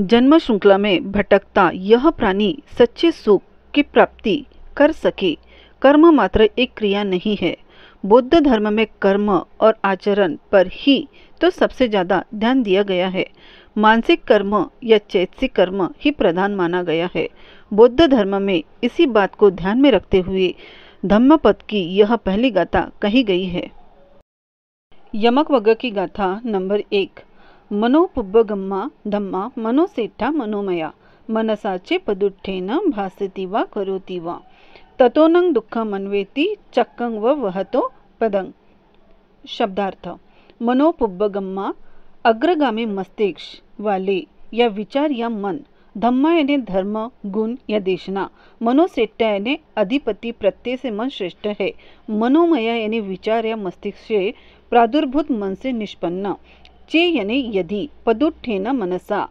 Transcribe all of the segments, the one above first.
जन्म श्रृंखला में भटकता यह प्राणी सच्चे सुख की प्राप्ति कर सके कर्म मात्र एक क्रिया नहीं है बौद्ध धर्म में कर्म और आचरण पर ही तो सबसे ज़्यादा ध्यान दिया गया है मानसिक कर्म या चैतसिक कर्म ही प्रधान माना गया है बौद्ध धर्म में इसी बात को ध्यान में रखते हुए धम्म पद की यह पहली गाथा कही गई है यमक वग की गाथा नंबर एक ಮನೋಪುಬ್ಬಗಮ್ಮ धम्मा ಮನೋಸೇಟ್ಟ ಮನೋಮಯ ಮನಸಾಚೆ ಪದುಟ್ಟೇನ ಭಾಸತಿ वा ಕರೋತಿ वा ततोनंग दुःख मनवेती चक्कंग व वहतो पदंग शब्दार्थ मनोपुब्बगम्मा अग्रगामी मस्तिष्क वाले या विचार या मन धम्मा यानी धर्म गुण या देशना मनोश्रेष्ठा यानी अधिपति प्रत्यय से मन श्रेष्ठ है मनोमया यानी विचार या मस्तिष्क से प्रादुर्भूत मन से निष्पन्न चे चेयने यदि पदुठे न मनसा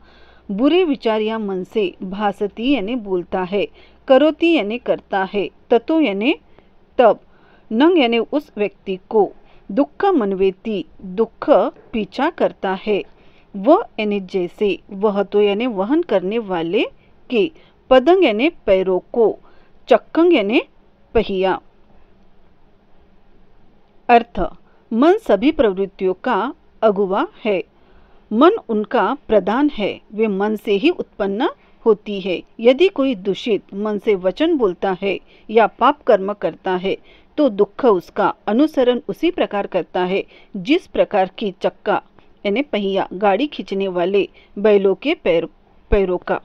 बुरे विचार या मन से भासती यानी बोलता है करोती यानी करता है ततो यानी तब नंग यानी उस व्यक्ति को दुख मनवेती दुख पीछा करता है वह यानी जैसे वह तो यानी वहन करने वाले के पदंग यानी पैरों को चक्कंग यानी पहिया अर्थ मन सभी प्रवृत्तियों का अगुवा है मन उनका प्रधान है वे मन से ही उत्पन्न होती है यदि कोई दूषित मन से वचन बोलता है या पाप कर्म करता है तो दुख उसका अनुसरण उसी प्रकार करता है जिस प्रकार की चक्का यानी पहिया गाड़ी खींचने वाले बैलों के पैर पैरों का